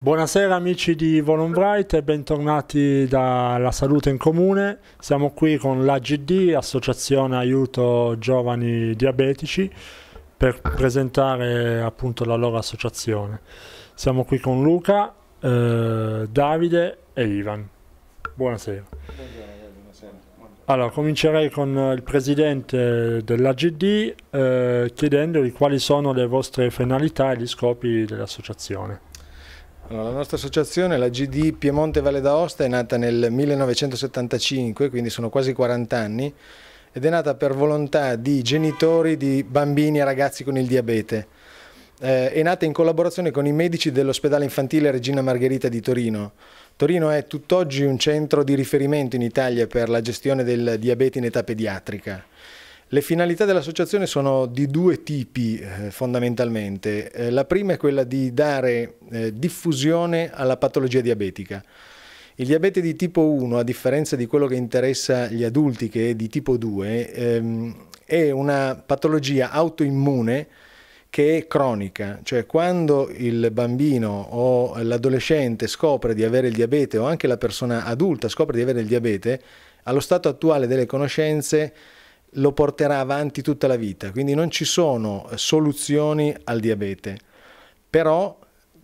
Buonasera amici di Volumbrite e bentornati dalla Salute in Comune. Siamo qui con l'AGD, Associazione Aiuto Giovani Diabetici, per presentare appunto la loro associazione. Siamo qui con Luca, eh, Davide e Ivan. Buonasera. Allora, comincerei con il presidente dell'AGD eh, chiedendogli quali sono le vostre finalità e gli scopi dell'associazione. Allora, la nostra associazione, la GD Piemonte Valle d'Aosta, è nata nel 1975, quindi sono quasi 40 anni, ed è nata per volontà di genitori di bambini e ragazzi con il diabete. Eh, è nata in collaborazione con i medici dell'ospedale infantile Regina Margherita di Torino. Torino è tutt'oggi un centro di riferimento in Italia per la gestione del diabete in età pediatrica. Le finalità dell'associazione sono di due tipi eh, fondamentalmente. Eh, la prima è quella di dare eh, diffusione alla patologia diabetica. Il diabete di tipo 1, a differenza di quello che interessa gli adulti, che è di tipo 2, ehm, è una patologia autoimmune che è cronica, cioè quando il bambino o l'adolescente scopre di avere il diabete o anche la persona adulta scopre di avere il diabete, allo stato attuale delle conoscenze lo porterà avanti tutta la vita, quindi non ci sono eh, soluzioni al diabete, però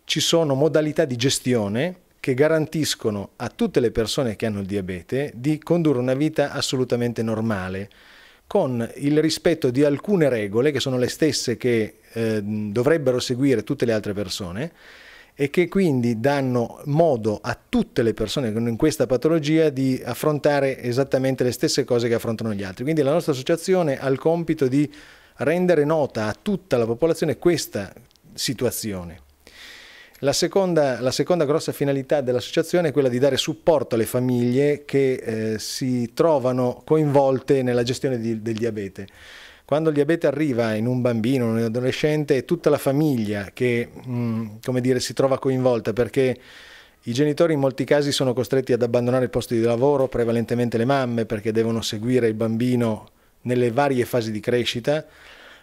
ci sono modalità di gestione che garantiscono a tutte le persone che hanno il diabete di condurre una vita assolutamente normale, con il rispetto di alcune regole che sono le stesse che eh, dovrebbero seguire tutte le altre persone e che quindi danno modo a tutte le persone con questa patologia di affrontare esattamente le stesse cose che affrontano gli altri. Quindi la nostra associazione ha il compito di rendere nota a tutta la popolazione questa situazione. La seconda, la seconda grossa finalità dell'associazione è quella di dare supporto alle famiglie che eh, si trovano coinvolte nella gestione di, del diabete. Quando il diabete arriva in un bambino, in un adolescente, è tutta la famiglia che mh, mm, come dire, si trova coinvolta perché i genitori in molti casi sono costretti ad abbandonare il posto di lavoro, prevalentemente le mamme, perché devono seguire il bambino nelle varie fasi di crescita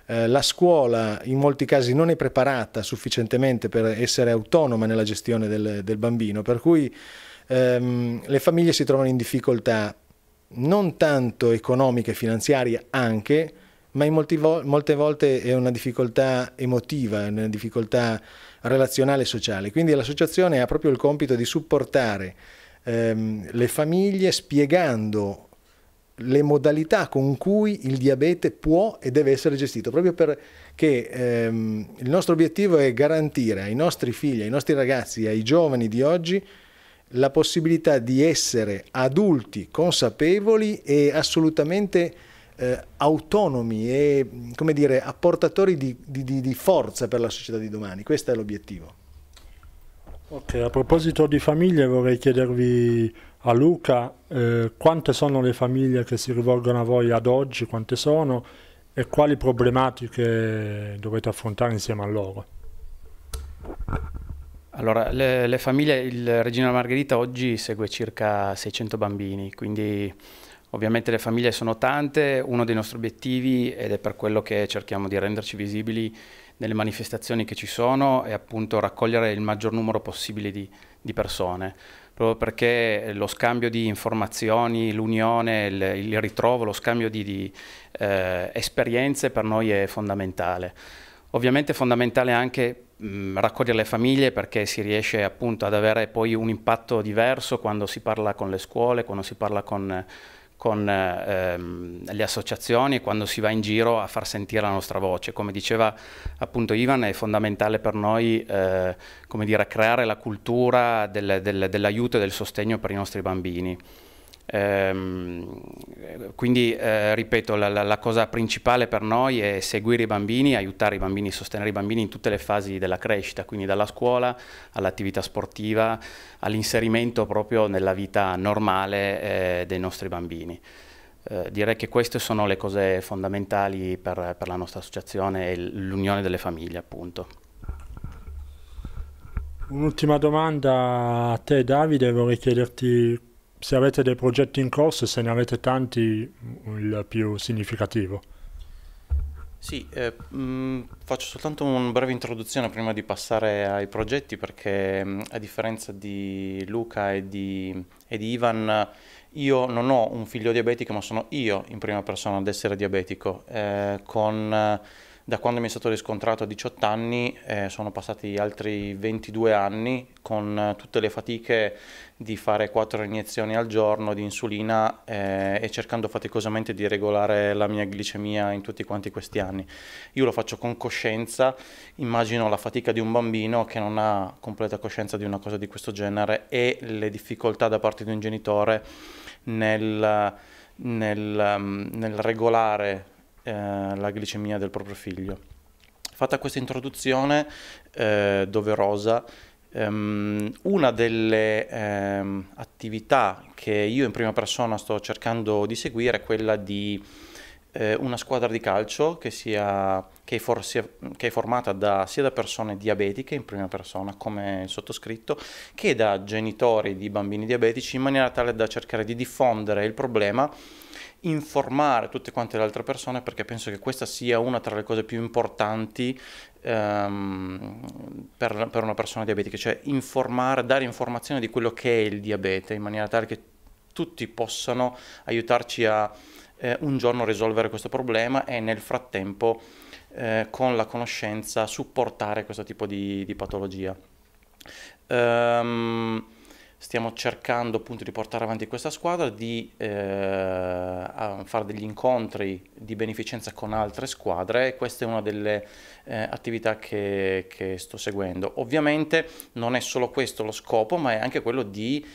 eh, la scuola in molti casi non è preparata sufficientemente per essere autonoma nella gestione del, del bambino, per cui ehm, le famiglie si trovano in difficoltà non tanto economiche e finanziarie anche, ma in vo molte volte è una difficoltà emotiva, una difficoltà relazionale e sociale. Quindi l'associazione ha proprio il compito di supportare ehm, le famiglie spiegando le modalità con cui il diabete può e deve essere gestito, proprio perché ehm, il nostro obiettivo è garantire ai nostri figli, ai nostri ragazzi, ai giovani di oggi la possibilità di essere adulti consapevoli e assolutamente eh, autonomi e come dire, apportatori di, di, di forza per la società di domani. Questo è l'obiettivo. Ok, a proposito di famiglie vorrei chiedervi a Luca, eh, quante sono le famiglie che si rivolgono a voi ad oggi, quante sono e quali problematiche dovete affrontare insieme a loro? Allora, le, le famiglie, il Regina Margherita oggi segue circa 600 bambini, quindi ovviamente le famiglie sono tante, uno dei nostri obiettivi, ed è per quello che cerchiamo di renderci visibili, nelle manifestazioni che ci sono e appunto raccogliere il maggior numero possibile di, di persone, proprio perché lo scambio di informazioni, l'unione, il, il, ritrovo, lo scambio di, di eh, esperienze per noi è fondamentale. Ovviamente è fondamentale anche mh, raccogliere le famiglie perché si riesce appunto ad avere poi un impatto diverso quando si parla con le scuole, quando si parla con con ehm, le associazioni e quando si va in giro a far sentire la nostra voce. Come diceva appunto Ivan, è fondamentale per noi eh, dire, creare la cultura del, del, dell'aiuto e del sostegno per i nostri bambini. Ehm, quindi, eh, ripeto, la, la, la, cosa principale per noi è seguire i bambini, aiutare i bambini, sostenere i bambini in tutte le fasi della crescita, quindi dalla scuola all'attività sportiva, all'inserimento proprio nella vita normale eh, dei nostri bambini. Eh, direi che queste sono le cose fondamentali per, per la nostra associazione e l'unione delle famiglie, appunto. Un'ultima domanda a te Davide, vorrei chiederti se avete dei progetti in corso, se ne avete tanti, il più significativo. Sì, eh, mh, mm, faccio soltanto una breve introduzione prima di passare ai progetti perché mm, a differenza di Luca e di, e di, Ivan io non ho un figlio diabetico ma sono io in prima persona ad essere diabetico eh, con... Eh, da quando mi è stato riscontrato a 18 anni eh, sono passati altri 22 anni con eh, tutte le fatiche di fare quattro iniezioni al giorno di insulina eh, e cercando faticosamente di regolare la mia glicemia in tutti quanti questi anni. Io lo faccio con coscienza, immagino la fatica di un bambino che non ha completa coscienza di una cosa di questo genere e le difficoltà da parte di un genitore nel, nel, mm, nel regolare eh, la glicemia del proprio figlio. Fatta questa introduzione eh, doverosa, ehm, una delle ehm, attività che io in prima persona sto cercando di seguire è quella di eh, una squadra di calcio che sia, che, for, sia, che è formata da, sia da persone diabetiche in prima persona come il sottoscritto che da genitori di bambini diabetici in maniera tale da cercare di diffondere il problema informare tutte quante le altre persone perché penso che questa sia una tra le cose più importanti ehm, per, per, una persona diabetica, cioè informare, dare informazione di quello che è il diabete in maniera tale che tutti possano aiutarci a eh, un giorno risolvere questo problema e nel frattempo eh, con la conoscenza supportare questo tipo di, di patologia. Um, stiamo cercando appunto di portare avanti questa squadra, di eh, fare degli incontri di beneficenza con altre squadre e questa è una delle eh, attività che, che sto seguendo. Ovviamente non è solo questo lo scopo, ma è anche quello di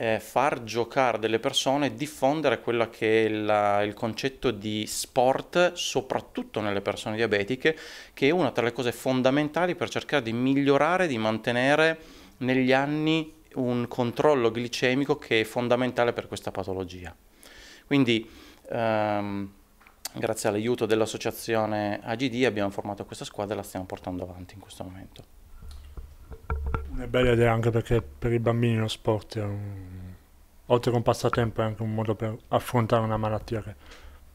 eh, far giocare delle persone, diffondere quello che è la, il concetto di sport, soprattutto nelle persone diabetiche, che è una tra le cose fondamentali per cercare di migliorare, di mantenere negli anni un controllo glicemico che è fondamentale per questa patologia. Quindi ehm, grazie all'aiuto dell'associazione AGD abbiamo formato questa squadra e la stiamo portando avanti in questo momento. È bella idea anche perché per i bambini lo sport, un... oltre che un passatempo, è anche un modo per affrontare una malattia che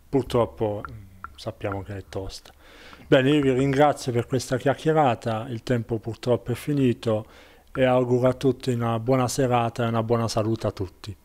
purtroppo mm, sappiamo che è tosta. Bene, io vi ringrazio per questa chiacchierata, il tempo purtroppo è finito e auguro a tutti una buona serata e una buona salute a tutti.